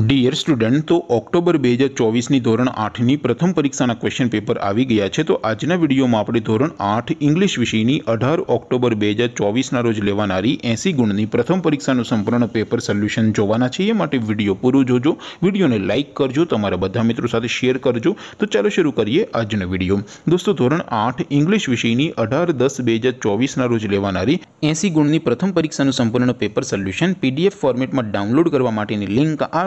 dear student તો October 2024 ની ધોરણ 8 ની પ્રથમ પરીક્ષાનું ક્વેશ્ચન પેપર આવી ગયું છે તો આજના વિડિયોમાં આપણે ધોરણ 8 ઇંગ્લિશ વિષયની 18 ઓક્ટોબર 2024 ના રોજ લેવાણારી 80 ગુણની પ્રથમ પરીક્ષાનું સંપૂર્ણ પેપર સોલ્યુશન જોવાના છે માટે વિડિયો પૂરો જોજો વિડિયોને લાઈક કરજો તમારા બધા મિત્રો સાથે શેર કરજો તો ચાલો શરુ કરીએ આજનો વિડિયો દોસ્તો ધોરણ 8 ઇંગ્લિશ વિષયની 18 10 2024 ના રોજ લેવાણારી 80 ગુણની પ્રથમ પરીક્ષાનું સંપૂર્ણ પેપર સોલ્યુશન PDF ફોર્મેટમાં ડાઉનલોડ કરવા માટેની લિંક આ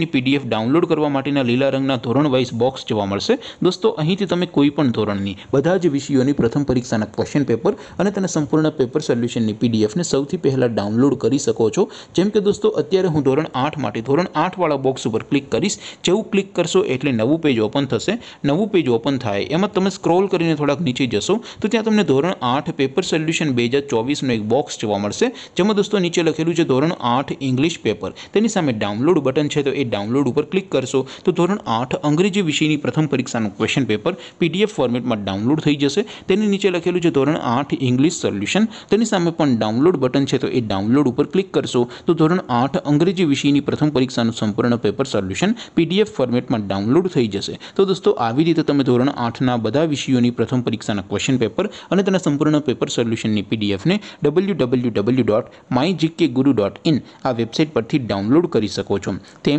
ની પીડીએફ ડાઉનલોડ કરવા માટેના લીલા રંગના ધોરણ વાઇસ બોક્સ જોવા મળશે દોસ્તો અહીંથી તમે કોઈ પણ ધોરણની બધા જ વિષયોની પ્રથમ પરીક્ષાના ક્વેશ્ચન પેપર અને તેના સંપૂર્ણ પેપર સોલ્યુશનની પીડીએફ ને સૌથી પહેલા ડાઉનલોડ કરી શકો છો જેમ કે દોસ્તો અત્યારે હું ધોરણ 8 માટે ધોરણ 8 વાળો બોક્સ ઉપર ક્લિક કરિસ જેવું ક્લિક કરશો એટલે નવું પેજ ઓપન થશે નવું પેજ ઓપન થાય એમાં તમે સ્ક્રોલ કરીને થોડક નીચે જશો તો ત્યાં તમને ધોરણ 8 પેપર સોલ્યુશન 2024 નો એક બોક્સ જોવા મળશે જેમાં દોસ્તો નીચે લખેલું છે ધોરણ 8 ઇંગ્લિશ પેપર તેની સામે ડાઉનલોડ બટન છે એ ડાઉનલોડ ઉપર ક્લિક કરશો તો ધોરણ 8 અંગ્રેજી વિષયની પ્રથમ પરીક્ષાનું ક્વેશ્ચન પેપર પીડીએફ ફોર્મેટમાં ડાઉનલોડ થઈ જશે તેની નીચે લખેલું છે ધોરણ 8 ઇંગ્લિશ સોલ્યુશન તેની સામે પણ ડાઉનલોડ બટન છે તો એ ડાઉનલોડ ઉપર ક્લિક કરશો તો ધોરણ 8 અંગ્રેજી વિષયની પ્રથમ પરીક્ષાનું સંપૂર્ણ પેપર સોલ્યુશન પીડીએફ ફોર્મેટમાં ડાઉનલોડ થઈ જશે તો દોસ્તો આવી રીતે તમે ધોરણ 8 ના બધા વિષયોની પ્રથમ પરીક્ષાના ક્વેશ્ચન પેપર અને તેના સંપૂર્ણ પેપર સોલ્યુશનની પીડીએફ ને www.mygkguru.in આ વેબસાઈટ પરથી ડાઉનલોડ કરી શકો છો તેમ